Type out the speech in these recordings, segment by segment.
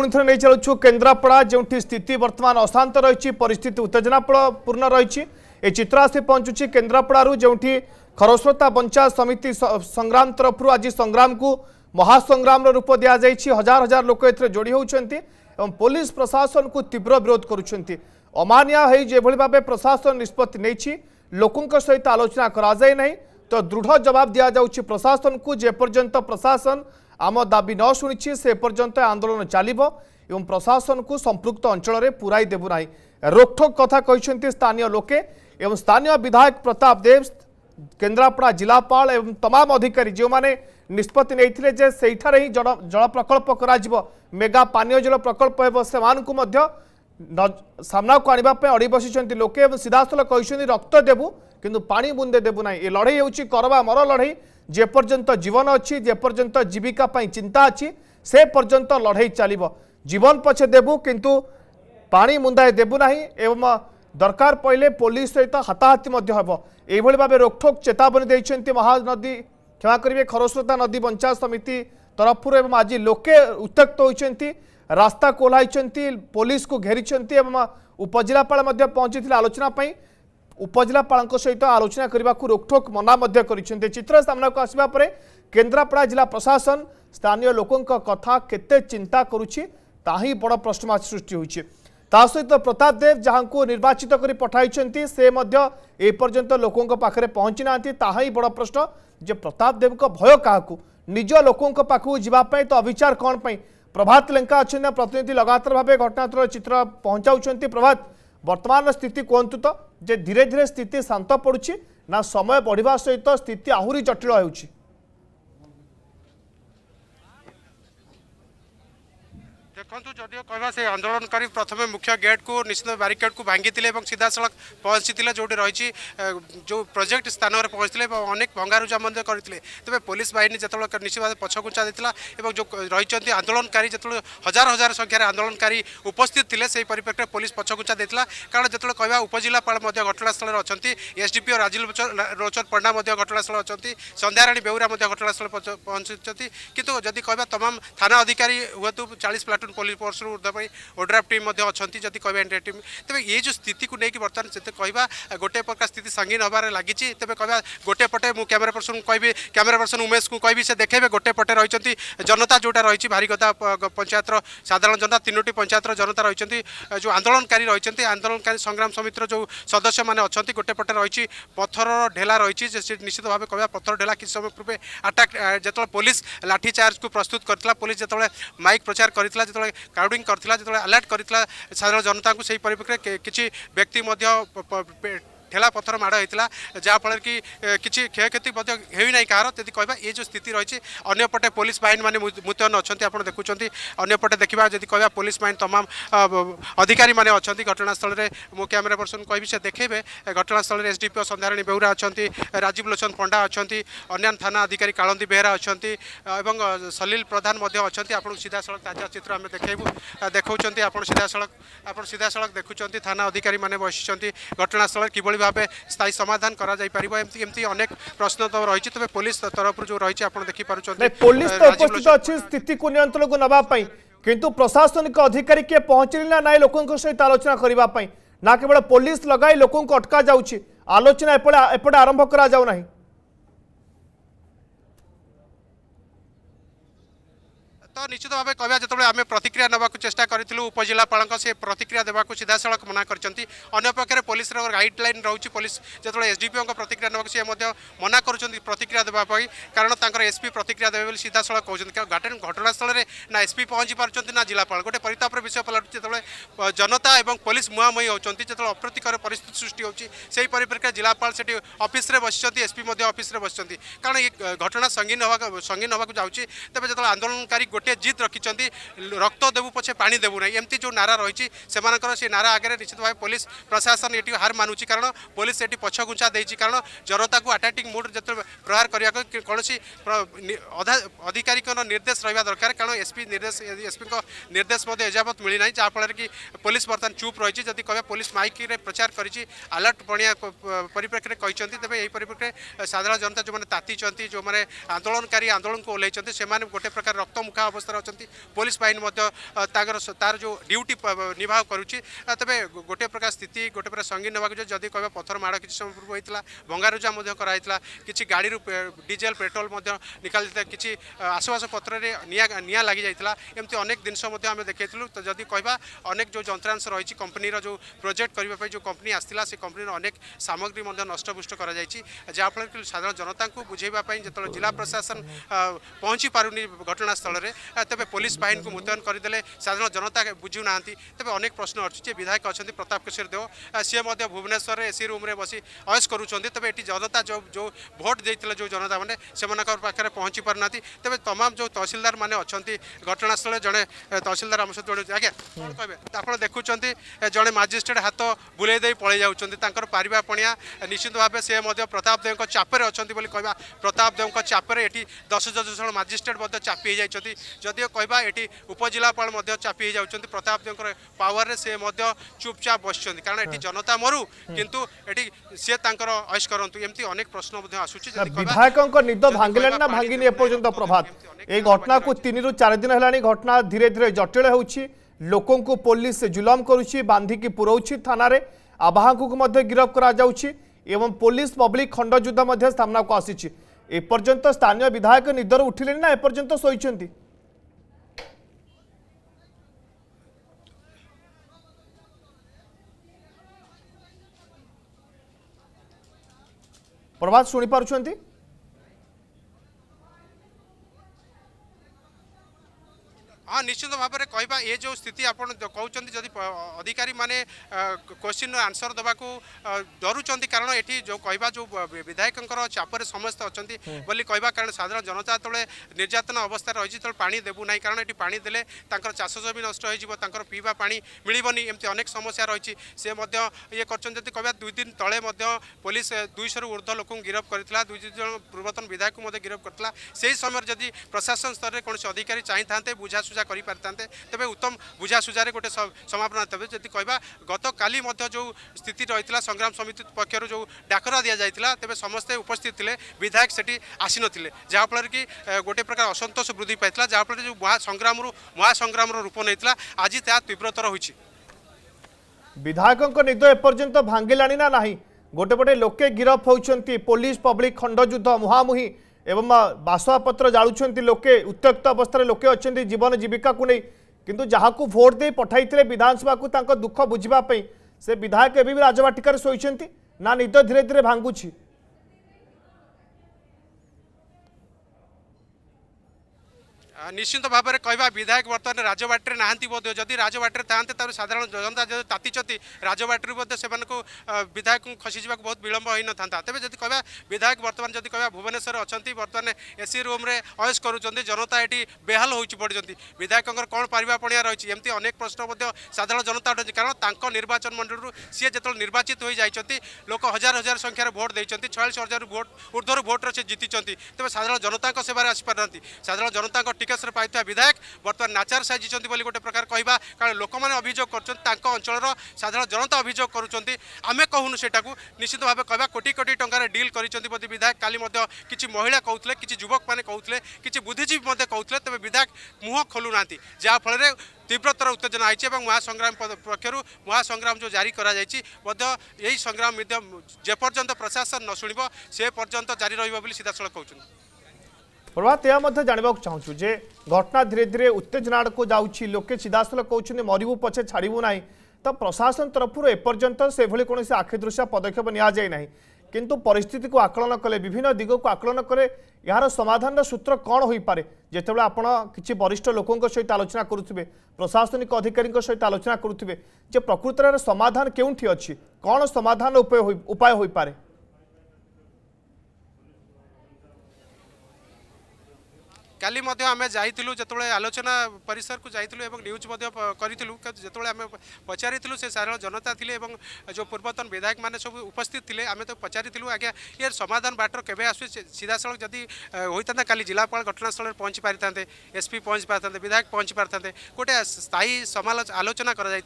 पुणे नहीं चलु केन्द्रापड़ा जो स्थित बर्तमान अशांत रही पिस्थित उत्तेजनापूर्ण रही चित्र आसी पहुंचुची केन्द्रापड़ जो खरस्रोता पंचायत समिति संग्राम तरफ आज संग्राम को महासंग्राम रूप दि जा हजार हजार लोक ए होती पुलिस प्रशासन को तीव्र विरोध करमानिया प्रशासन निष्पत्ति नहीं लोकों सहित आलोचना कराए ना तो दृढ़ जवाब दि जाऊँगी प्रशासन को जेपर्यंत प्रशासन आम दाबी न शुणी से पर्यंत आंदोलन चलो एवं प्रशासन को संपृक्त अंचल में पुराई देवु रोकठोक कथा कहते स्थानीय लोके स्थानीय विधायक प्रताप देव केन्द्रापड़ा जिलापाल एवं तमाम अधिकारी जो मैंने निष्पत्ति नहीं से जल जल प्रकल्प कर मेगा पानीय जल प्रकल्प हो सामनाको आणाप अडी बसिन्छ लोके सिधासल रक्त देवु कितु पा बुंदे देबु नै ए लडै हेर्छ करवा मर लडै जेपर्यंत जीवन अच्छी जेपर्यंत जीविकापी चिंता अच्छी से पर्यंत लड़े चलो जीवन पछे देवु किंतु पा मुंदाए देबूना एवं दरकार पड़े पुलिस सहित हाताहाती हाब यह भाव रोकठोक चेतावनी देखते महानदी क्षमा करेंगे खरस्रोता नदी पंचायत समिति तरफ आज लोके उत्त्यक्त हो रास्ता कोल्हाइंट पुलिस को घेरी उपजिला पहुंची थे आलोचनापी उपजिलापा सहित आलोचना करने को रोकठोक मना कर चित्र सामना को आसवा केन्द्रापड़ा जिला प्रशासन स्थानीय लोक कथा के चिंता करुच्ची ही बड़ प्रश्न सृष्टि हो सहित प्रताप देव जहाँ को निर्वाचित कर पठाई से मध्यपर्यंत लोकों पाखे पहुंची नाता ही बड़ प्रश्न जो प्रताप देव का भय क्या निज लोकों पाखु तो अविचार कौन पर प्रभात लेंका अच्छे प्रतिनिधि लगातार भाव घटनास्थल चित्र पहुंचाऊ प्रभात ବର୍ତ୍ତମାନ ସ୍ଥିତି କୁହନ୍ତୁ ତ ଯେ ଧୀରେ ଧୀରେ ସ୍ଥିତି ଶାନ୍ତ ପଡ଼ୁଛି ନା ସମୟ ବଢ଼ିବା ସହିତ ସ୍ଥିତି ଆହୁରି ଜଟିଳ ହେଉଛି অন্তু যদি কইবা সেই আন্দোলনকারী প্রথমে মুখ্য গেট কো নিছিনে ব্যারিকেড কো ভাঙিtile এবং সিধা সڑک পৌঁছিtile যেটি রইছি যে প্রজেক্ট স্থান অর পৌঁছিtile এবং অনেক ভাঙারু জামবন্ধ করিtile তebe পুলিশ বাহিনী যেতলে নিছিনে পশ্চকু চা দেtile এবং যে রইচন্তি আন্দোলনকারী যেতলে হাজার হাজার সংখ্যাৰে আন্দোলনকারী উপস্থিতtile সেই পরিপ্রেক্ষে পুলিশ পশ্চকু চা দেtile কারণ যেতলে কইবা উপজেলা পাড় মধ্যে ঘটনাস্থল অচন্তি এসডিপি অর রাজিল রোচর পড়ণা মধ্যে ঘটনাস্থল অচন্তি সন্ধ্যা রাণী বেউরা মধ্যে ঘটনাস্থল পৌঁছিচতি কিন্তু যদি কইবা तमाम থানা অধিকারী ওতো 40 প্লাটু ପୋଲିସ ଫୋର୍ସରୁ ଉର୍ଦ୍ଧ୍ୱ ପାଇଁ ଓଡ୍ରାଫ୍ ଟିମ୍ ମଧ୍ୟ ଅଛନ୍ତି ଯଦି କହିବା ଏନ୍ଡିଏ ଟିମ୍ ତେବେ ଏ ଯେଉଁ ସ୍ଥିତିକୁ ନେଇକି ବର୍ତ୍ତମାନ ଯେତେ କହିବା ଗୋଟିଏ ପ୍ରକାର ସ୍ଥିତି ସଙ୍ଗୀନ ହେବାରେ ଲାଗିଛି ତେବେ କହିବା ଗୋଟିଏ ପଟେ ମୁଁ କ୍ୟାମେରା ପର୍ସନକୁ କହିବି କ୍ୟାମେରା ପର୍ସନ ଉମେଶକୁ କହିବି ସେ ଦେଖେଇବେ ଗୋଟିଏ ପଟେ ରହିଛନ୍ତି ଜନତା ଯେଉଁଟା ରହିଛି ଭାରିଗଦା ପଞ୍ଚାୟତର ସାଧାରଣ ଜନତା ତିନୋଟି ପଞ୍ଚାୟତର ଜନତା ରହିଛନ୍ତି ଯେଉଁ ଆନ୍ଦୋଳନକାରୀ ରହିଛନ୍ତି ଆନ୍ଦୋଳନକାରୀ ସଂଗ୍ରାମ ସମିତିର ଯେଉଁ ସଦସ୍ୟମାନେ ଅଛନ୍ତି ଗୋଟିଏ ପଟେ ରହିଛି ପଥର ଢେଲା ରହିଛି ସେ ନିଶ୍ଚିତ ଭାବେ କହିବା ପଥର ଢେଲା କିଛି ସମୟ ପୂର୍ବେ ଆଟାକ୍ ଯେତେବେଳେ ପୋଲିସ ଲାଠିଚାର୍ଜକୁ ପ୍ରସ୍ତୁତ କରିଥିଲା ପୋଲିସ ଯେତେବେଳେ ମାଇକ୍ ପ୍ରଚାର କରିଥିଲା ଯେତେବେଳେ କ୍ରାଉଡିଂ କରିଥିଲା ଯେତେବେଳେ ଆଲର୍ଟ କରିଥିଲା ସାଧାରଣ ଜନତାଙ୍କୁ ସେହି ପରିପ୍ରେକ୍ଷୀରେ କିଛି ବ୍ୟକ୍ତି ମଧ୍ୟ ঠেলা পথর মাড় হয়েছিল যাফলের কি কিছু ক্ষয়ক্ষতি হয়ে কাহার যদি কহা এই যে স্থিতি রয়েছে অন্যপটে পুলিশ বাহিনী মানে মুতয়ন অনেক আপনার দেখুম অন্যপটে দেখা যদি কহা পুলিশ বাহিনী তমাম অধিকারী মানে অনেক ঘটনাস্থলের মু ক্যামেরা পর্সন কবি সে দেখেবে ঘটনাস্থলের এসডিপিও সন্ধ্যারাণী বেহুরা অনেক রাজীব লোচন পণ্ডা অনেক অন্যান্য থানা আধিকারী কালন্দী বেহেরা অনেক এবং সলিল প্রধান অনেক আপনার সিধাসলখ তাজা চিত্র আমি দেখবু দেখছেন আপনার সিধাসলখ আপনার সিধাসলখ দেখুম থানা অধিকারী মানে বসিছেন ঘটনাস্থলের কিভাবে ভাবে স্থায়ী সমাধান করা যাই পারিব এমতি এমতি অনেক প্রশ্ন তো রয়েছে তবে পুলিশ তরফর যে রয়েছে আপনি দেখি পারুছেন পুলিশ তো উপস্থিত আছে স্থিতি কো নিয়ন্ত্রণ কো নবা পাই কিন্তু প্রশাসনিক অধিকারী কে পৌঁছিলি না নাই লোকଙ୍କ সহিত আলোচনা করিবা পাই না কেবল পুলিশ লগাই লোকଙ୍କୁ অটকা যাଉଛି আলোচনা এপটে এপটে আরম্ভ করা যাও নাহিঁ ତ ନିଶ୍ଚିତ ଭାବେ କହିବା ଯେତେବେଳେ ଆମେ ପ୍ରତିକ୍ରିୟା ନେବାକୁ ଚେଷ୍ଟା କରିଥିଲୁ ଉପଜିଲ୍ଲାପାଳଙ୍କ ସେ ପ୍ରତିକ୍ରିୟା ଦେବାକୁ ସିଧାସଳଖ ମନା କରିଛନ୍ତି ଅନ୍ୟପକ୍ଷରେ ପୋଲିସର ଗାଇଡ଼ଲାଇନ୍ ରହୁଛି ପୋଲିସ ଯେତେବେଳେ ଏସ୍ଡିପିଓଙ୍କ ପ୍ରତିକ୍ରିୟା ନେବାକୁ ସେ ମଧ୍ୟ ମନା କରୁଛନ୍ତି ପ୍ରତିକ୍ରିୟା ଦେବା ପାଇଁ କାରଣ ତାଙ୍କର ଏସ୍ପି ପ୍ରତିକ୍ରିୟା ଦେବେ ବୋଲି ସିଧାସଳଖ କହୁଛନ୍ତି କାରଣ ଘଟଣାସ୍ଥଳରେ ନା ଏସ୍ପି ପହଞ୍ଚି ପାରୁଛନ୍ତି ନା ଜିଲ୍ଲାପାଳ ଗୋଟେ ପରିତାପର ବିଷୟ ପାଲଟୁଛି ଯେତେବେଳେ ଜନତା ଏବଂ ପୋଲିସ ମୁହାଁମୁହିଁ ହେଉଛନ୍ତି ଯେତେବେଳେ ଅପ୍ରୀତିକର ପରିସ୍ଥିତି ସୃଷ୍ଟି ହେଉଛି ସେହି ପରିପ୍ରେକ୍ଷୀରେ ଜିଲ୍ଲାପାଳ ସେଠି ଅଫିସରେ ବସିଛନ୍ତି ଏସ୍ପି ମଧ୍ୟ ଅଫିସରେ ବସିଛନ୍ତି କାରଣ ଏ ଘଟଣା ସଙ୍ଗୀନ ହେବାକୁ ସଙ୍ଗୀନ ହେବାକୁ ଯାଉଛି ତେବେ ଯେତେବେଳେ ଆନ୍ଦୋଳନକାରୀ ଗୋଟିଏ गोटे जिद रखिंट रक्त देवु पचे पा देवुना एमती जो नारा रही से नारा आगे निश्चित भाव पुलिस प्रशासन ये हार मानुच्छी कारण पुलिस ये पछघुंचा दे कारण जनता को आटाटिक मुड जो प्रहार करने को कौन अधिकारी निर्देश रहा दरकार कारण एसपी निर्देश एसपी को निर्देश एजावत मिलना जहाँफल कि पुलिस बर्तमान चुप रही जदि कह पुलिस माइक प्रचार कर आलर्ट बणिया परिप्रेक्षी में कहते तेज यही परिप्रेक्षी में साधारण जनता जो मैंने ताती जो मैंने आंदोलनकारी आंदोलन को ओह्ल से गोटे प्रकार रक्तमुखा অবস্থায় অনেক পুলিশ বাহিনী তাঁর তার যে ডিউটি নির্বাহ করুছি তবে গোটে প্রকার স্থিতি গোটে প্রকার সঙ্গীন নেওয়া যদি কে পথর মাড় কিছু সময় পূর্ব হয়েছিল ভঙ্গারুজা করা হয়েছিল কিছু গাড়ি ডিজেল পেট্রোল নিকাল কিছু আশপাশ পত্রের নিয়া লাগি যাই এমতি অনেক জিনিস আমি দেখাইলু তো যদি কহা অনেক যে যন্ত্রাংশ রয়েছে কোম্পানির যে প্রোজেক্ট করা যে কোম্পানি আসছিলা সে কোম্পানির অনেক সামগ্রী নষ্টপুষ্ট করা যাই যাফলে সাধারণ জনতা বুঝাইবা যেত জেলা প্রশাসন পৌঁছি পুনি ঘটনাস্থলের তবে পুলিশ বাহিনী মুতয়ন দেলে সাধারণ জনতা বুঝু না তবে অনেক প্রশ্ন অছি যে বিধায়ক অনেক প্রতাপ কিশোর দেব সি ভুবনেশ্বরের এসি রুম্রে বসি অয়েস করুচ্ছেন তবে এটি জনতা যে ভোট দিয়ে যে জনতা মানে সে পাখে পৌঁছি পার না তবে তমাম যে তহসিলদার মানে অনেক ঘটনাস্থলে জনে তহসিলদার আমার সহ আজ্ঞা কে আপনার দেখুম জনে মাজিষ্ট্রেট হাত বুলাই দিয়ে পলাই যাচ্ছেন তাঁর পারিবা পণিয়া নিশ্চিত ভাবে সে প্রতাপ দেব চাপে অনেক বলে কহা প্রতাপ দেব এটি দশ দশ জন মাজিষ্ট্রেট চাপি হয়ে যাই যদিও কহা এটি উপজেলাপাল চাপি হয়ে যাচ্ছেন প্রতাপ দেব পাওয়ারে সে চুপচাপ বসছেন কারণ এটি হ্যাঁ। জনতা মরু কিন্তু এটি সে তাঁর অয়স করতু এমতি অনেক প্রশ্ন আসুচি বিধায়ক নিদ ভাঙিলে না ভাঙ্গিনি এপর্যন্ত প্রভাত এই ঘটনা তিন রু চারি দিন হল ঘটনা ধীরে ধীরে জটিল হচ্ছে ଲୋକଙ୍କୁ পুলিশ জুলম କରୁଛି ବାନ୍ଧିକି পুরোছি থানার আবাহক গিরফ করা କରାଯାଉଛି এবং পুলিশ পব্লিক খণ্ডযুদ্ধ ମଧ୍ୟ আসিছে এপর্যন্ত স্থানীয় বিধায়ক নিদর উঠিলেন না এপর্যন্ত ଏପର୍ଯ୍ୟନ୍ତ प्रभात शुणिपुं ହଁ ନିଶ୍ଚିନ୍ତ ଭାବରେ କହିବା ଏ ଯେଉଁ ସ୍ଥିତି ଆପଣ କହୁଛନ୍ତି ଯଦି ଅଧିକାରୀମାନେ କୋଶ୍ଚିନ୍ର ଆନ୍ସର ଦେବାକୁ ଡରୁଛନ୍ତି କାରଣ ଏଠି ଯେଉଁ କହିବା ଯେଉଁ ବିଧାୟକଙ୍କର ଚାପରେ ସମସ୍ତେ ଅଛନ୍ତି ବୋଲି କହିବା କାରଣ ସାଧାରଣ ଜନତା ଯେତେବେଳେ ନିର୍ଯାତନା ଅବସ୍ଥାରେ ରହିଛି ଯେତେବେଳେ ପାଣି ଦେବୁ ନାହିଁ କାରଣ ଏଠି ପାଣି ଦେଲେ ତାଙ୍କର ଚାଷ ଜମି ନଷ୍ଟ ହୋଇଯିବ ତାଙ୍କର ପିଇବା ପାଣି ମିଳିବନି ଏମିତି ଅନେକ ସମସ୍ୟା ରହିଛି ସେ ମଧ୍ୟ ଇଏ କରିଛନ୍ତି ଯଦି କହିବା ଦୁଇ ଦିନ ତଳେ ମଧ୍ୟ ପୋଲିସ ଦୁଇଶହରୁ ଉର୍ଦ୍ଧ୍ୱ ଲୋକଙ୍କୁ ଗିରଫ କରିଥିଲା ଦୁଇ ଜଣ ପୂର୍ବତନ ବିଧାୟକକୁ ମଧ୍ୟ ଗିରଫ କରିଥିଲା ସେହି ସମୟରେ ଯଦି ପ୍ରଶାସନ ସ୍ତରରେ କୌଣସି ଅଧିକାରୀ ଚାହିଁଥାନ୍ତେ ବୁଝାସୁଝା ବୁଝାସୁଝା କରିପାରିଥାନ୍ତେ ତେବେ ଉତ୍ତମ ବୁଝାସୁଝାରେ ଗୋଟେ ସମାପନ ତେବେ ଯଦି କହିବା ଗତକାଲି ମଧ୍ୟ ଯେଉଁ ସ୍ଥିତି ରହିଥିଲା ସଂଗ୍ରାମ ସମିତି ପକ୍ଷରୁ ଯେଉଁ ଡାକରା ଦିଆଯାଇଥିଲା ତେବେ ସମସ୍ତେ ଉପସ୍ଥିତ ଥିଲେ ବିଧାୟକ ସେଠି ଆସିନଥିଲେ ଯାହାଫଳରେ କି ଗୋଟିଏ ପ୍ରକାର ଅସନ୍ତୋଷ ବୃଦ୍ଧି ପାଇଥିଲା ଯାହାଫଳରେ ଯେଉଁ ମହା ସଂଗ୍ରାମରୁ ମହାସଂଗ୍ରାମର ରୂପ ନେଇଥିଲା ଆଜି ତାହା ତୀବ୍ରତର ହୋଇଛି ବିଧାୟକଙ୍କ ନିଦ ଏପର୍ଯ୍ୟନ୍ତ ଭାଙ୍ଗିଲାଣି ନା ନାହିଁ ଗୋଟେ ପଟେ ଲୋକେ ଗିରଫ ହେଉଛନ୍ତି ପୋଲିସ ପବ୍ଲିକ ଖଣ୍ଡଯୁଦ୍ଧ ମୁହାଁମୁହିଁ এবং বাসুয়াপত্র জাড়ুচ্ছেন লোকে উত্ত্যক্ত অবস্থায় লোকে অনেক জীবন জীবিকা কু নেই কিন্তু যাহাকু ভোট দিয়ে পঠাই বিধানসভা তাঁর দুঃখ বুঝবা সে বিধায়ক এবে রাজবাটিকার শোইছেন না নিদ ধীরে ধীরে ভাঙ্গুছি ନିଶ୍ଚିତ ଭାବରେ କହିବା ବିଧାୟକ ବର୍ତ୍ତମାନ ରାଜବାଟୀରେ ନାହାନ୍ତି ବୋଧ ଯଦି ରାଜବାଟୀରେ ଥାଆନ୍ତେ ତାହେଲେ ସାଧାରଣ ଜନତା ଯଦି ତାତିଛନ୍ତି ରାଜବାଟୀରୁ ବୋଧ ସେମାନଙ୍କୁ ବିଧାୟକଙ୍କୁ ଖସିଯିବାକୁ ବହୁତ ବିଳମ୍ବ ହୋଇନଥାନ୍ତା ତେବେ ଯଦି କହିବା ବିଧାୟକ ବର୍ତ୍ତମାନ ଯଦି କହିବା ଭୁବନେଶ୍ୱର ଅଛନ୍ତି ବର୍ତ୍ତମାନ ଏସି ରୁମ୍ରେ ଅୟସ କରୁଛନ୍ତି ଜନତା ଏଠି ବେହାଲ ହୋଇଛି ପଡ଼ିଛନ୍ତି ବିଧାୟକଙ୍କର କ'ଣ ପାରିବା ପଣିଆ ରହିଛି ଏମିତି ଅନେକ ପ୍ରଶ୍ନ ମଧ୍ୟ ସାଧାରଣ ଜନତା ଉଠୁଛି କାରଣ ତାଙ୍କ ନିର୍ବାଚନ ମଣ୍ଡଳୀରୁ ସିଏ ଯେତେବେଳେ ନିର୍ବାଚିତ ହୋଇଯାଇଛନ୍ତି ଲୋକ ହଜାର ହଜାର ସଂଖ୍ୟାରେ ଭୋଟ୍ ଦେଇଛନ୍ତି ଛୟାଳିଶ ହଜାରରୁ ଭୋଟ୍ ଉର୍ଦ୍ଧ୍ୱରୁ ଭୋଟ୍ରେ ସେ ଜିତିଛନ୍ତି ତେବେ ସାଧାରଣ ଜନତାଙ୍କ ସେବାରେ ଆସିପାରୁନାହାନ୍ତି ସାଧାରଣ ଜନତାଙ୍କ ଟିକେଟ୍ ବିକାଶରେ ପାଇଥିବା ବିଧାୟକ ବର୍ତ୍ତମାନ ନାଚାର ସାଜିଛନ୍ତି ବୋଲି ଗୋଟେ ପ୍ରକାର କହିବା କାରଣ ଲୋକମାନେ ଅଭିଯୋଗ କରୁଛନ୍ତି ତାଙ୍କ ଅଞ୍ଚଳର ସାଧାରଣ ଜନତା ଅଭିଯୋଗ କରୁଛନ୍ତି ଆମେ କହୁନୁ ସେଟାକୁ ନିଶ୍ଚିତ ଭାବେ କହିବା କୋଟି କୋଟି ଟଙ୍କାରେ ଡିଲ୍ କରିଛନ୍ତି ବୋଧେ ବିଧାୟକ କାଲି ମଧ୍ୟ କିଛି ମହିଳା କହୁଥିଲେ କିଛି ଯୁବକମାନେ କହୁଥିଲେ କିଛି ବୁଦ୍ଧିଜୀବୀ ମଧ୍ୟ କହୁଥିଲେ ତେବେ ବିଧାୟକ ମୁହଁ ଖୋଲୁନାହାନ୍ତି ଯାହାଫଳରେ ତୀବ୍ରତର তীব্রতর উত্তেজনা হয়েছে এবং মহাসংগ্রাম পক্ষর ଯେଉଁ ଜାରି କରାଯାଇଛି ମଧ୍ୟ ଏହି ସଂଗ୍ରାମ ମଧ୍ୟ ଯେପର୍ଯ୍ୟନ୍ତ ପ୍ରଶାସନ ନ ଶୁଣିବ ସେ ପର୍ଯ୍ୟନ୍ତ ଜାରି ରହିବ ବୋଲି ସିଧାସଳଖ କହୁଛନ୍ତି প্রভাত এয়া মধ্যে জাণবাক চাহুছু যে ঘটনা ধীরে ধীরে উত্তেজনা আড়ক যাচ্ছি লোকে সিধাসলখ কৌছেন মরবু পছে ছাড়বু না ତ ପ୍ରଶାସନ ତରଫରୁ ଏପର୍ଯ୍ୟନ୍ତ ସେଭଳି କୌଣସି ଆଖିଦୃଶିଆ ପଦକ୍ଷେପ ନିଆଯାଇ ନାହିଁ କିନ୍ତୁ ପରିସ୍ଥିତିକୁ ଆକଳନ କଲେ ବିଭିନ୍ନ ଦିଗକୁ ଆକଳନ କଲେ ଏହାର ସମାଧାନର ସୂତ୍ର କ'ଣ ହୋଇପାରେ ଯେତେବେଳେ ଆପଣ କିଛି ବରିଷ୍ଠ ଲୋକଙ୍କ ସହିତ ଆଲୋଚନା କରୁଥିବେ ପ୍ରଶାସନିକ ଅଧିକାରୀଙ୍କ ସହିତ ଆଲୋଚନା କରୁଥିବେ ଯେ ପ୍ରକୃତରେ ଏହାର ସମାଧାନ କେଉଁଠି ଅଛି କ'ଣ ସମାଧାନ ଉପାୟ ହୋଇପାରେ কালি মধ্যে আমি যাই যেত আলোচনা পরিসর কু যাই এবং নিউজ করিলু যেত আমি পচারিলু সে সাধারণ জনতা লে এবং যে পূর্বতন বিধায়ক মানে সব উপস্থিত লে আমি তো পচারিলু আজ্ঞা এর সমাধান বাটর কেবে আসবে সিধাসলখ যদি হয়ে কালি জেলাপাল ঘটনাস্থলে পৌঁছি পারি থাকে এসপি পৌঁছি পারি থাকে বিধায়ক পৌঁছি পারি থাকে গোটে স্থায়ী সমালো আলোচনা করা যাই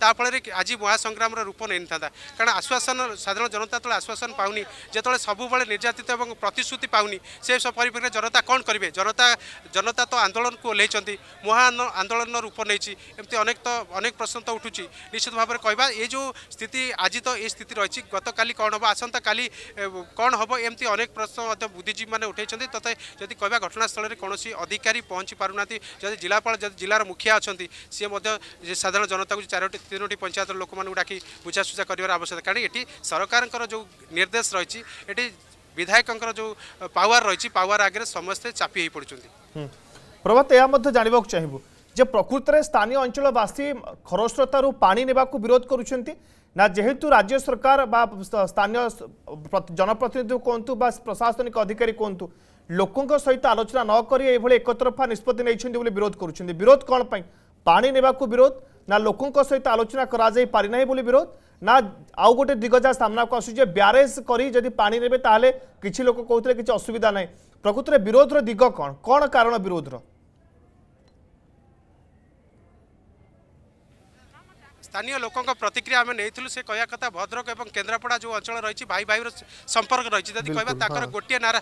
তা ফলে আজ মহাসংগ্রামর রূপ নেই থাকে কারণ আশ্বাসন সাধারণ জনতা তো আশ্বাসন পাওনি যেত সবুলে নির্যাতিত এবং প্রতিশ্রুতি পাওনি সে সব পরিপ্রেক্ষিতে জনতা কণ করবে জনতা জনতা তো আন্দোলনকে ওহ্লাইছেন মহা আন্দোলন রূপ নেই এমতি অনেক তো অনেক প্রশ্ন তো উঠুছি নিশ্চিত ভাবে কহবা এই যে স্থিতি আজ তো এই স্থিতি রয়েছে গতকালি কম হব আসন্তকালি কম হব এমতি অনেক প্রশ্ন বুদ্ধিজীবী মানে উঠাইছেন তথা যদি কহবা ঘটনাস্থলের কৌশি অধিকারী পৌঁছি পু না যদি জেলাপাল যদি জেলার মুখিয়া অনেক সি সাধারণ জনতা চারোটি তিনোটি পঞ্চায়েত লোক ডাকি বুঝাসুঝা করার আবশ্যকতা কারণ এটি সরকারের যে নির্দেশ রয়েছে এটি ବିଧାୟକଙ୍କର ଯେଉଁ ପାୱାର ରହିଛି ପାୱାର ଆଗରେ ସମସ୍ତେ ଚାପି ହୋଇ ପଡ଼ୁଛନ୍ତି ପ୍ରଭାତ ଏହା ମଧ୍ୟ ଜାଣିବାକୁ ଚାହିଁବୁ ଯେ ପ୍ରକୃତରେ ସ୍ଥାନୀୟ ଅଞ୍ଚଳବାସୀ ଖରସ୍ରୋତାରୁ ପାଣି ନେବାକୁ ବିରୋଧ କରୁଛନ୍ତି ନା ଯେହେତୁ ରାଜ୍ୟ ସରକାର ବା ସ୍ଥାନୀୟ ଜନପ୍ରତିନିଧି କୁହନ୍ତୁ ବା ପ୍ରଶାସନିକ ଅଧିକାରୀ କୁହନ୍ତୁ ଲୋକଙ୍କ ସହିତ ଆଲୋଚନା ନ କରି ଏଭଳି ଏକତରଫା ନିଷ୍ପତ୍ତି ନେଇଛନ୍ତି ବୋଲି ବିରୋଧ କରୁଛନ୍ତି ବିରୋଧ କ'ଣ ପାଇଁ ପାଣି ନେବାକୁ ବିରୋଧ ନା ଲୋକଙ୍କ ସହିତ ଆଲୋଚନା କରାଯାଇ ପାରିନାହିଁ ବୋଲି ବିରୋଧ ନା ଆଉ ଗୋଟେ ଦିଗ ଯାହା ସାମ୍ନାକୁ ଆସୁଛି ଯେ ବ୍ୟାରେଜ୍ କରି ଯଦି ପାଣି ନେବେ ତାହେଲେ କିଛି ଲୋକ କହୁଥିଲେ କିଛି ଅସୁବିଧା ନାହିଁ ପ୍ରକୃତରେ ବିରୋଧର ଦିଗ କ'ଣ କ'ଣ କାରଣ ବିରୋଧର ସ୍ଥାନୀୟ ଲୋକଙ୍କ ପ୍ରତିକ୍ରିୟା ଆମେ ନେଇଥିଲୁ ସେ କହିବା କଥା ଭଦ୍ରକ ଏବଂ କେନ୍ଦ୍ରାପଡ଼ା ଯେଉଁ ଅଞ୍ଚଳ ରହିଛି ଭାଇ ଭାଇର ସମ୍ପର୍କ ରହିଛି ଯଦି କହିବା ତାଙ୍କର ଗୋଟିଏ ନାରା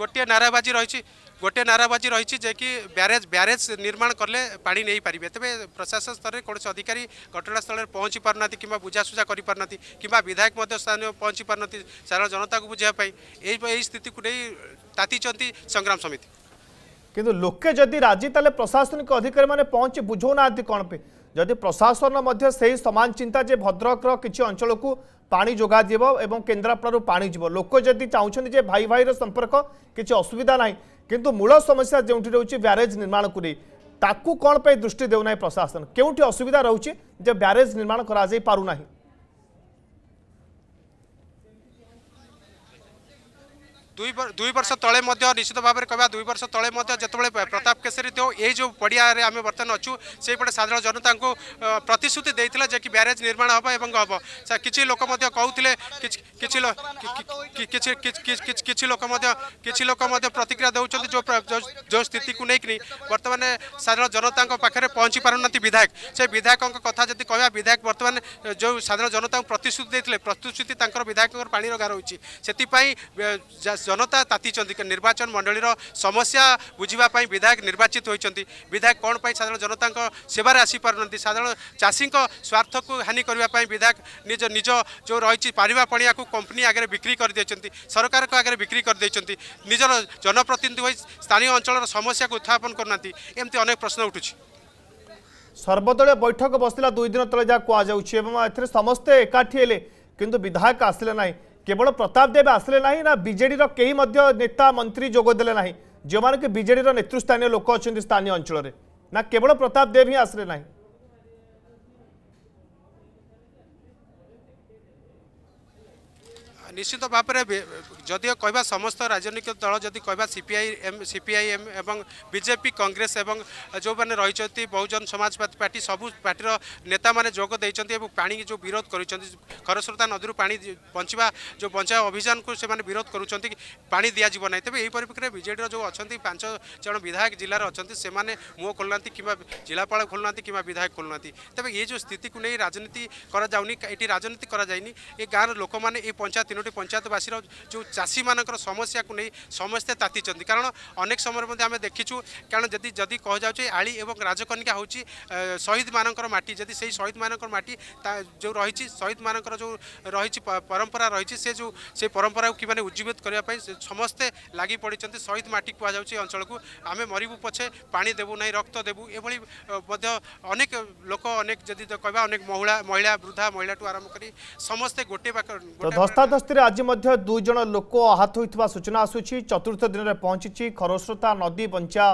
ଗୋଟିଏ ନାରାବାଜି ରହିଛି गोटे नाराबाजी रही जे कि ब्यारेज ब्यारेज निर्माण कले पा नहीं पारे तेज प्रशासन स्तर में कौन अधिकारी घटनास्थल पहुँची पार ना कि बुझासुझा करना कि विधायक स्थानीय पहुँची पार ना साधारण जनता को बुझापी स्थित को नहीं ताती संग्राम समिति किंतु लोके जदि राजी ताले प्रशासनिक अधिकारी मैंने पहुँची बुझौना कौन पे जदि प्रशासन मध्य से समान चिंता जे भद्रक किसी अंचल को पाणी जोगाद केन्द्रापड़ पा लोक जदि चाहते भाई भाईर संपर्क किसी असुविधा ना କିନ୍ତୁ ମୂଳ ସମସ୍ୟା ଯେଉଁଠି ରହୁଛି ବ୍ୟାରେଜ୍ ନିର୍ମାଣକୁ ନେଇ ତାକୁ କ'ଣ ପାଇଁ ଦୃଷ୍ଟି ଦେଉନାହିଁ ପ୍ରଶାସନ କେଉଁଠି ଅସୁବିଧା ରହୁଛି ଯେ ବ୍ୟାରେଜ୍ ନିର୍ମାଣ କରାଯାଇ ପାରୁନାହିଁ দুই বর্ষ তলে নিশ্চিত ভাবে কহা দুই বর্ষ তলে যেতবে প্রতাপ কেশরী দেও এই যে পড়িয়ার আমি বর্তমান অছু সেইপটে সাধারণ জনতা প্রতিশ্রুতি দিয়েছিল যে কি ব্যারেজ নির্মাণ হব এবং হব কিছু লোক কৌলে কিছু লোক কিছু লোক প্রতিক্রিয়া দেছেন যে স্থিতি নেই বর্তমানে সাধারণ জনতা পাখে পৌঁছি পার না বিধায়ক সেই বিধায়ক কথা যদি কহা বিধায়ক বর্তমানে যে সাধারণ জনতা প্রতিশ্রুতি দিয়ে প্রতিশ্রুতি তাঁর বিধায়ক পাড়ি গার রয়েছে সেপাই জনতা তাতিଛନ୍ତି ନିର୍ବାଚନ ମଣ୍ଡଳୀର ସମସ୍ୟା ବୁଝିବା ପାଇଁ ବିଧାୟକ ନିର୍ବାଚିତ ହୋଇଛନ୍ତି ବିଧାୟକ କ'ଣ ପାଇଁ ସାଧାରଣ ଜନତାଙ୍କ ସେବାରେ ଆସିପାରୁନାହାନ୍ତି ସାଧାରଣ ଚାଷୀଙ୍କ ସ୍ୱାର୍ଥକୁ ହାନି କରିବା ପାଇଁ ବିଧାୟକ ନିଜ ନିଜ ଯେଉଁ ରହିଛି ପାରିବା ପଡ଼ିଆକୁ କମ୍ପାନୀ ଆଗରେ ବିକ୍ରି କରିଦେଇଛନ୍ତି ସରକାରଙ୍କ ଆଗରେ ବିକ୍ରି କରିଦେଇଛନ୍ତି ନିଜର ଜନପ୍ରତିନିଧି ହୋଇ ସ୍ଥାନୀୟ ଅଞ୍ଚଳର ସମସ୍ୟାକୁ ଉତ୍ଥାପନ କରୁନାହାନ୍ତି ଏମିତି ଅନେକ ପ୍ରଶ୍ନ ଉଠୁଛି ସର୍ବଦଳୀୟ ବୈଠକ ବସିଲା ଦୁଇ ଦିନ ତଳେ ଯାହା କୁହାଯାଉଛି ଏବଂ ଏଥିରେ ସମସ୍ତେ ଏକାଠି ହେଲେ କିନ୍ତୁ ବିଧାୟକ ଆସିଲେ ନାହିଁ केवल प्रताप देव आसले ना ना बजेर कई नेता मंत्री जोगदेले जो मैंने कि बजे नेतृस्थानीय लोक अच्छा स्थानीय अंचल ना केवल प्रताप देव ही आसले ना ନିଶ୍ଚିତ ଭାବରେ ଯଦିଓ କହିବା ସମସ୍ତ ରାଜନୈତିକ ଦଳ ଯଦି କହିବା ସିପିଆଇ ଏମ୍ ସିପିଆଇଏମ୍ ଏବଂ ବିଜେପି କଂଗ୍ରେସ ଏବଂ ଯେଉଁମାନେ ରହିଛନ୍ତି ବହୁଜନ ସମାଜବାଦୀ ପାର୍ଟି ସବୁ ପାର୍ଟିର ନେତାମାନେ ଯୋଗ ଦେଇଛନ୍ତି ଏବଂ ପାଣିକି ଯେଉଁ ବିରୋଧ କରିଛନ୍ତି ଖରସ୍ରୋତା ନଦୀରୁ ପାଣି ବଞ୍ଚିବା ଯେଉଁ ବଞ୍ଚାଅ ଅଭିଯାନକୁ ସେମାନେ ବିରୋଧ କରୁଛନ୍ତି ପାଣି ଦିଆଯିବ ନାହିଁ ତେବେ ଏହି ପରିପ୍ରେକ୍ଷୀରେ ବିଜେଡ଼ିର ଯେଉଁ ଅଛନ୍ତି ପାଞ୍ଚ ଜଣ ବିଧାୟକ ଜିଲ୍ଲାରେ ଅଛନ୍ତି ସେମାନେ ମୁହଁ ଖୋଲୁନାହାନ୍ତି କିମ୍ବା ଜିଲ୍ଲାପାଳ ଖୋଲୁନାହାନ୍ତି କିମ୍ବା ବିଧାୟକ ଖୋଲୁନାହାନ୍ତି ତେବେ ଏ ଯେଉଁ ସ୍ଥିତିକୁ ନେଇ ରାଜନୀତି କରାଯାଉନି ଏଠି ରାଜନୀତି କରାଯାଇନି ଏ ଗାଁର ଲୋକମାନେ ଏ ପଞ୍ଚାୟତ ତିନୋଟି ପଞ୍ଚାୟତବାସୀର ଯେଉଁ ଚାଷୀମାନଙ୍କର ସମସ୍ୟାକୁ ନେଇ ସମସ୍ତେ ତାତିଛନ୍ତି କାରଣ ଅନେକ ସମୟରେ ମଧ୍ୟ ଆମେ ଦେଖିଛୁ କାରଣ ଯଦି ଯଦି କୁହାଯାଉଛି ଆଳି ଏବଂ ରାଜକନିକା ହେଉଛି ଶହୀଦମାନଙ୍କର ମାଟି ଯଦି ସେଇ ଶହୀଦମାନଙ୍କର ମାଟି ତା ଯେଉଁ ରହିଛି ଶହୀଦମାନଙ୍କର ଯେଉଁ ରହିଛି ପରମ୍ପରା ରହିଛି ସେ ଯେଉଁ ସେ ପରମ୍ପରାକୁ କିମାନେ ଉଜ୍ଜୀବିତ କରିବା ପାଇଁ ସମସ୍ତେ ଲାଗି ପଡ଼ିଛନ୍ତି ଶହୀଦ ମାଟି କୁହାଯାଉଛି ଅଞ୍ଚଳକୁ ଆମେ ମରିବୁ ପଛେ ପାଣି ଦେବୁ ନାହିଁ ରକ୍ତ ଦେବୁ ଏଭଳି ମଧ୍ୟ ଅନେକ ଲୋକ ଅନେକ ଯଦି କହିବା ଅନେକ ମହିଳା ମହିଳା ବୃଦ୍ଧା ମହିଳାଠୁ ଆରମ୍ଭ କରି ସମସ୍ତେ ଗୋଟିଏ ପାଖ ଦସ୍ତାଦସ୍ତି ଗତିରେ ଆଜି ମଧ୍ୟ ଦୁଇ ଜଣ ଲୋକ ଆହତ ହୋଇଥିବା ସୂଚନା ଆସୁଛି ଚତୁର୍ଥ ଦିନରେ ପହଞ୍ଚିଛି ଖରସ୍ରୋତା ନଦୀ ବଞ୍ଚା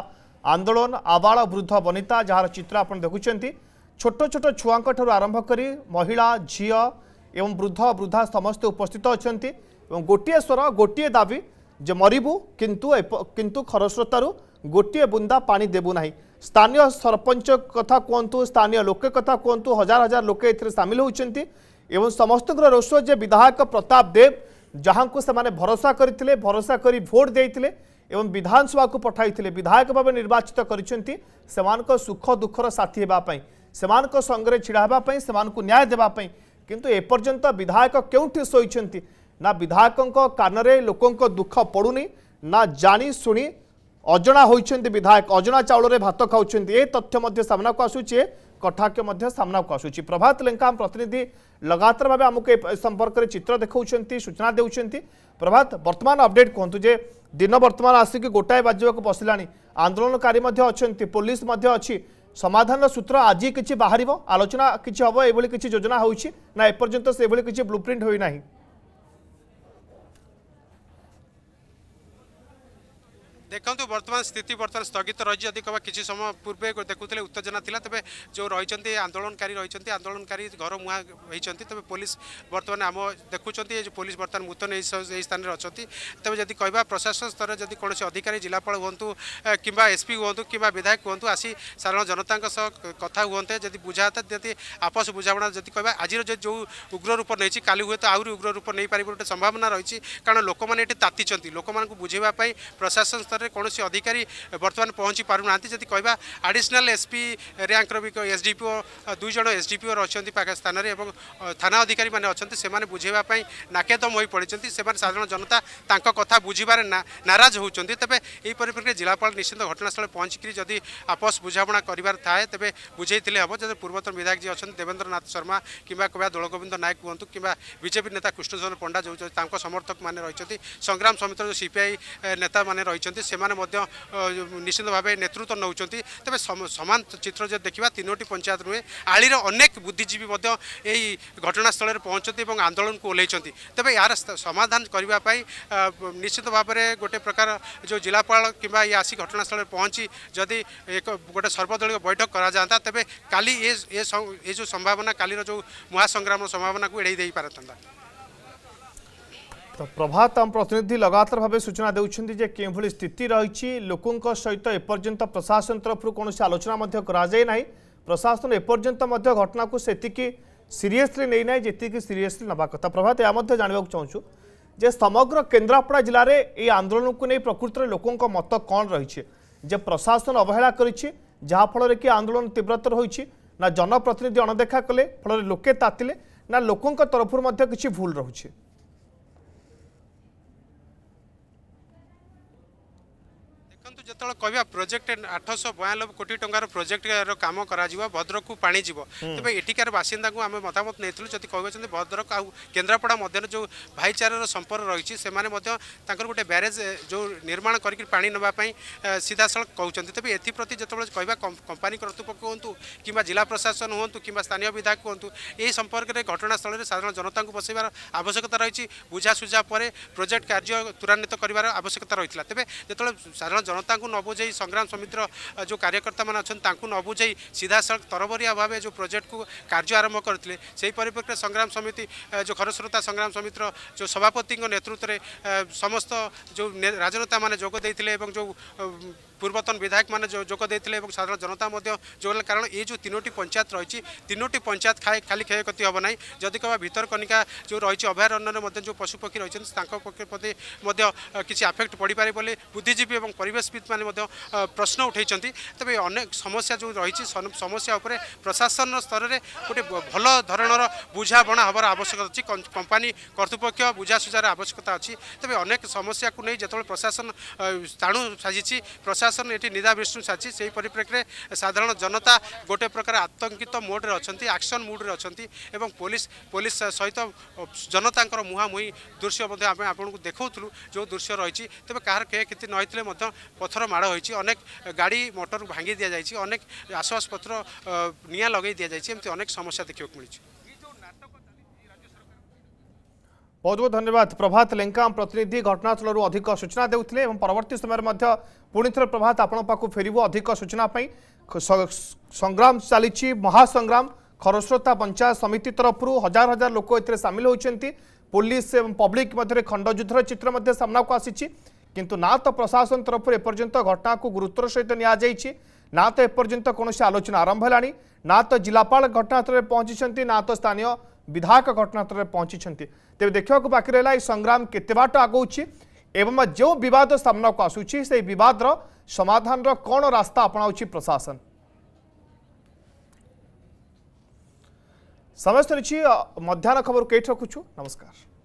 ଆନ୍ଦୋଳନ ଆବାଳ ବୃଦ୍ଧ ବନିତା ଯାହାର ଚିତ୍ର ଆପଣ ଦେଖୁଛନ୍ତି ଛୋଟ ଛୋଟ ଛୁଆଙ୍କଠାରୁ ଆରମ୍ଭ କରି ମହିଳା ଝିଅ ଏବଂ ବୃଦ୍ଧ ବୃଦ୍ଧା ସମସ୍ତେ ଉପସ୍ଥିତ ଅଛନ୍ତି ଏବଂ ଗୋଟିଏ ସ୍ୱର ଗୋଟିଏ ଦାବି ଯେ ମରିବୁ କିନ୍ତୁ କିନ୍ତୁ ଖରସ୍ରୋତାରୁ ଗୋଟିଏ ବୁନ୍ଦା ପାଣି ଦେବୁ ନାହିଁ ସ୍ଥାନୀୟ ସରପଞ୍ଚ କଥା କୁହନ୍ତୁ ସ୍ଥାନୀୟ ଲୋକେ କଥା କୁହନ୍ତୁ ହଜାର ହଜାର ଲୋକେ ଏଥିରେ ସାମିଲ ହେଉଛନ୍ତି एवं समस्त रोष जे विधायक प्रताप देव जहां से भरोसा करते भरोसा कर भोट देते विधानसभा को पठाई विधायक भाव निर्वाचित कर सुख दुखर साथी होगापी से संगे ढड़ा से न्याय देवाई किंतु एपर्तंत विधायक क्योंठ शोई ना विधायक कान में लोकों दुख पड़ूनी ना जानी शुणी अजना होती विधायक अजणा चाउल भात खाऊ तथ्य सामना को आसूचे କଟାକ୍ଷ ମଧ୍ୟ ସାମ୍ନାକୁ ଆସୁଛି ପ୍ରଭାତ ଲେଙ୍କା ଆମ ପ୍ରତିନିଧି ଲଗାତାର ଭାବେ ଆମକୁ ଏ ସମ୍ପର୍କରେ ଚିତ୍ର ଦେଖାଉଛନ୍ତି ସୂଚନା ଦେଉଛନ୍ତି ପ୍ରଭାତ ବର୍ତ୍ତମାନ ଅପଡେଟ୍ କୁହନ୍ତୁ ଯେ ଦିନ ବର୍ତ୍ତମାନ ଆସିକି ଗୋଟାଏ ବାଜିବାକୁ ବସିଲାଣି ଆନ୍ଦୋଳନକାରୀ ମଧ୍ୟ ଅଛନ୍ତି ପୋଲିସ ମଧ୍ୟ ଅଛି ସମାଧାନର ସୂତ୍ର ଆଜି କିଛି ବାହାରିବ ଆଲୋଚନା କିଛି ହେବ ଏଭଳି କିଛି ଯୋଜନା ହେଉଛି ନା ଏପର୍ଯ୍ୟନ୍ତ ସେଭଳି କିଛି ବ୍ଲୁ ପ୍ରିଣ୍ଟ ହୋଇନାହିଁ ଦେଖନ୍ତୁ ବର୍ତ୍ତମାନ ସ୍ଥିତି ବର୍ତ୍ତମାନ ସ୍ଥଗିତ ରହିଛି ଯଦି କହିବା କିଛି ସମୟ ପୂର୍ବେ ଦେଖୁଥିଲେ ଉତ୍ତେଜନା ଥିଲା ତେବେ ଯେଉଁ ରହିଛନ୍ତି ଆନ୍ଦୋଳନକାରୀ ରହିଛନ୍ତି ଆନ୍ଦୋଳନକାରୀ ଘର ମୁହାଁ ହୋଇଛନ୍ତି ତେବେ ପୋଲିସ ବର୍ତ୍ତମାନ ଆମ ଦେଖୁଛନ୍ତି ଯେ ପୋଲିସ ବର୍ତ୍ତମାନ ମୁତନ ଏହି ସ୍ଥାନରେ ଅଛନ୍ତି ତେବେ ଯଦି କହିବା ପ୍ରଶାସନ ସ୍ତରରେ ଯଦି କୌଣସି ଅଧିକାରୀ ଜିଲ୍ଲାପାଳ ହୁଅନ୍ତୁ କିମ୍ବା ଏସ୍ପି ହୁଅନ୍ତୁ କିମ୍ବା ବିଧାୟକ ହୁଅନ୍ତୁ ଆସି ସାଧାରଣ ଜନତାଙ୍କ ସହ କଥା ହୁଅନ୍ତେ ଯଦି ବୁଝାତା ଯଦି ଆପୋଷ ବୁଝାମଣା ଯଦି କହିବା ଆଜିର ଯେଉଁ ଉଗ୍ର ରୂପ ନେଇଛି କାଲି ହୁଏତ ଆହୁରି ଉଗ୍ର ରୂପ ନେଇପାରିବ ଗୋଟେ ସମ୍ଭାବନା ରହିଛି କାରଣ ଲୋକମାନେ ଏଠି ତାତିଛନ୍ତି ଲୋକମାନଙ୍କୁ ବୁଝେଇବା ପାଇଁ ପ୍ରଶାସନ ସ୍ତର ସ୍ତରରେ କୌଣସି ଅଧିକାରୀ ବର୍ତ୍ତମାନ ପହଞ୍ଚି ପାରୁନାହାନ୍ତି ଯଦି କହିବା ଆଡ଼ିସନାଲ୍ ଏସ୍ପି ର୍ୟାଙ୍କର ବି ଏସ୍ ଡି ପିଓ ଦୁଇଜଣ ଏସ୍ ଡି ପିଓ ରହିଛନ୍ତି ପାକିସ୍ତାନରେ ଏବଂ ଥାନା ଅଧିକାରୀମାନେ ଅଛନ୍ତି ସେମାନେ ବୁଝାଇବା ପାଇଁ ନାକେଦମ ହୋଇପଡ଼ିଛନ୍ତି ସେମାନେ ସାଧାରଣ ଜନତା ତାଙ୍କ କଥା ବୁଝିବାରେ ନାରାଜ ହେଉଛନ୍ତି ତେବେ ଏହି ପରିପ୍ରେକ୍ଷୀରେ ଜିଲ୍ଲାପାଳ ନିଶ୍ଚିନ୍ତ ଘଟଣାସ୍ଥଳରେ ପହଞ୍ଚିକରି ଯଦି ଆପୋସ୍ ବୁଝାମଣା କରିବାର ଥାଏ ତେବେ ବୁଝାଇଥିଲେ ହେବ ଯଦି ପୂର୍ବତନ ବିଧାୟକ ଯିଏ ଅଛନ୍ତି ଦେବେନ୍ଦ୍ରନାଥ ଶର୍ମା କିମ୍ବା କହିବା ଦୋଳଗୋବିନ୍ଦ ନାୟକ ହୁଅନ୍ତୁ କିମ୍ବା ବିଜେପି ନେତା କୃଷ୍ଣଚନ୍ଦ୍ର ପଣ୍ଡା ଯେଉଁ ତାଙ୍କ ସମର୍ଥକମାନେ ରହିଛନ୍ତି ସଂଗ୍ରାମ ସମିତିର ଯେଉଁ ସିପିଆଇ ନେତାମାନେ ରହିଛନ୍ତି ସେମାନେ ମଧ୍ୟ ନିଶ୍ଚିନ୍ତ ଭାବେ ନେତୃତ୍ୱ ନେଉଛନ୍ତି ତେବେ ସମାନ ଚିତ୍ର ଯଦି ଦେଖିବା ତିନୋଟି ପଞ୍ଚାୟତ ନୁହେଁ ଆଳିର ଅନେକ ବୁଦ୍ଧିଜୀବୀ ମଧ୍ୟ ଏହି ଘଟଣାସ୍ଥଳରେ ପହଞ୍ଚନ୍ତି ଏବଂ ଆନ୍ଦୋଳନକୁ ଓହ୍ଲାଇଛନ୍ତି ତେବେ ଏହାର ସମାଧାନ କରିବା ପାଇଁ ନିଶ୍ଚିତ ଭାବରେ ଗୋଟେ ପ୍ରକାର ଯେଉଁ ଜିଲ୍ଲାପାଳ କିମ୍ବା ଏ ଆସି ଘଟଣାସ୍ଥଳରେ ପହଞ୍ଚି ଯଦି ଏକ ଗୋଟେ ସର୍ବଦଳୀୟ ବୈଠକ କରାଯାଆନ୍ତା ତେବେ କାଲି ଏ ଯେଉଁ ସମ୍ଭାବନା କାଲିର ଯେଉଁ ମହାସଂଗ୍ରାମ ସମ୍ଭାବନାକୁ ଏଡ଼ାଇ ଦେଇପାରିଥାନ୍ତା ତ ପ୍ରଭାତ ଆମ ପ୍ରତିନିଧି ଲଗାତାର ଭାବେ ସୂଚନା ଦେଉଛନ୍ତି ଯେ କେଉଁଭଳି ସ୍ଥିତି ରହିଛି ଲୋକଙ୍କ ସହିତ ଏପର୍ଯ୍ୟନ୍ତ ପ୍ରଶାସନ ତରଫରୁ କୌଣସି ଆଲୋଚନା ମଧ୍ୟ କରାଯାଇ ନାହିଁ ପ୍ରଶାସନ ଏପର୍ଯ୍ୟନ୍ତ ମଧ୍ୟ ଘଟଣାକୁ ସେତିକି ସିରିୟସଲି ନେଇନାହିଁ ଯେତିକି ସିରିୟସଲି ନେବା କଥା ପ୍ରଭାତ ଏହା ମଧ୍ୟ ଜାଣିବାକୁ ଚାହୁଁଛୁ ଯେ ସମଗ୍ର କେନ୍ଦ୍ରାପଡ଼ା ଜିଲ୍ଲାରେ ଏହି ଆନ୍ଦୋଳନକୁ ନେଇ ପ୍ରକୃତରେ ଲୋକଙ୍କ ମତ କ'ଣ ରହିଛି ଯେ ପ୍ରଶାସନ ଅବହେଳା କରିଛି ଯାହାଫଳରେ କି ଆନ୍ଦୋଳନ ତୀବ୍ରତର ହୋଇଛି ନା ଜନପ୍ରତିନିଧି ଅଣଦେଖା କଲେ ଫଳରେ ଲୋକେ ତାତିଲେ ନା ଲୋକଙ୍କ ତରଫରୁ ମଧ୍ୟ କିଛି ଭୁଲ ରହୁଛି त्यो क्या प्रोजेक्ट आठश बयानब्बे कोटी टा प्रोजेक्ट र काम भद्रकु पाइज तपाईँ एठिक को आम मतामत नै जति कहिले भद्रक आउँ केन्द्रापडा मध्य भाइचार सम्पर्क रहिले गोटे व्यज जो निर्माण सीधा गरिक पाइँ सिधासँग कि एप्रति कम्पनी कर्तृपक्षा जिला प्रशासन हुत कम्बा स्थानीय विधा कुहु ए सम्पर्क घटनास्थलले साधारण जनता को बसैबार आवश्यकता रही बुझा सुझा पर प्रोजेक्ट कार्य तरान्वित गरेर आवश्यकता र साधारण जनता नबुझाई संग्राम समितिर जो कार्यकर्ता अनि सीधा सड़क तरबरिया भाव जो प्रोजेक्ट को कार्य आरम्भ करते सही परिप्रेक्षी संग्राम समिति जो खरस्रोता संग्राम समितिर जो सभापति नेतृत्व नेतृत्वले समस्त जो राजनेता जोगदे जो পূর্বতন বিধায়ক মানে যোগ দিয়ে এবং সাধারণ জনতা যোগ কারণ এই যে তিনোটি পঞ্চায়েত রয়েছে তিনোটি পঞ্চায়েত খালি ক্ষয়ক্ষতি হব না যদি কেবা ভিতরকনিকা যে রয়েছে অভয়ারণ্যের মধ্যে যে পশুপক্ষী রয়েছেন প্রতি মধ্যে কিছু আফেক্ট পড়িপারে বলে বুদ্ধিজীবী এবং পরিবেশবিদ মানে মধ্যে প্রশ্ন উঠাইছেন তবে অনেক সমস্যা যে রয়েছে সমস্যা উপরে প্রশাসন স্তরের গোটে ভাল ধরনের বুঝাবণা হবার আবশ্যকতা অনেক কোম্পানি কর্তৃপক্ষ বুঝাসুঝার আবশ্যকতা অনেক সমস্যা যেত প্রশাসন স্থাণু সাজিছি প্রশাসন প্রশাসন এটি নিদাবিষ্ণু সাজি সেই পরিপ্রেক্ষীতে সাধারণ জনতা গোটে প্রকার আতঙ্কিত মোডরে অনেক আকশন মুডরে অনেক এবং পুলিশ পুলিশ সহিত জনতাঙ্কর মুহামুহি দৃশ্য মধ্যে আমি আপনার দেখাউলু যে দৃশ্য রয়েছে তবে কাহার কে ক্ষতি নইলে মধ্য পথর মাড় হয়েছে অনেক গাড়ি মোটর ভাঙ্গি দিয়া যাই অনেক আসবাসপত্র নিয়া লগাই দিয়া যাই এমতি অনেক সমস্যা দেখা মিলছে ବହୁତ ବହୁତ ଧନ୍ୟବାଦ ପ୍ରଭାତ ଲେଙ୍କା ଆମ ପ୍ରତିନିଧି ଘଟଣାସ୍ଥଳରୁ ଅଧିକ ସୂଚନା ଦେଉଥିଲେ ଏବଂ ପରବର୍ତ୍ତୀ ସମୟରେ ମଧ୍ୟ ପୁଣି ଥରେ ପ୍ରଭାତ ଆପଣଙ୍କ ପାଖକୁ ଫେରିବ ଅଧିକ ସୂଚନା ପାଇଁ ସଂଗ୍ରାମ ଚାଲିଛି ମହାସଂଗ୍ରାମ ଖରସ୍ରୋତା ପଞ୍ଚାୟତ ସମିତି ତରଫରୁ ହଜାର ହଜାର ଲୋକ ଏଥିରେ ସାମିଲ ହୋଇଛନ୍ତି ପୋଲିସ ଏବଂ ପବ୍ଲିକ ମଧ୍ୟରେ ଖଣ୍ଡଯୁଦ୍ଧର ଚିତ୍ର ମଧ୍ୟ ସାମ୍ନାକୁ ଆସିଛି କିନ୍ତୁ ନା ତ ପ୍ରଶାସନ ତରଫରୁ ଏପର୍ଯ୍ୟନ୍ତ ଘଟଣାକୁ ଗୁରୁତ୍ୱର ସହିତ ନିଆଯାଇଛି ନା ତ ଏପର୍ଯ୍ୟନ୍ତ କୌଣସି ଆଲୋଚନା ଆରମ୍ଭ ହେଲାଣି ନା ତ ଜିଲ୍ଲାପାଳ ଘଟଣାସ୍ଥଳରେ ପହଞ୍ଚିଛନ୍ତି ନା ତ ସ୍ଥାନୀୟ विधायक घटनास्थल में पहुंची तेज देखा बाकी रहा है संग्राम केत बाट आगे एवं जो बद सामनाक आसूरी से बदर समाधान कौन रास्ता अपना प्रशासन समस्त रही मध्यान खबर कई रखु नमस्कार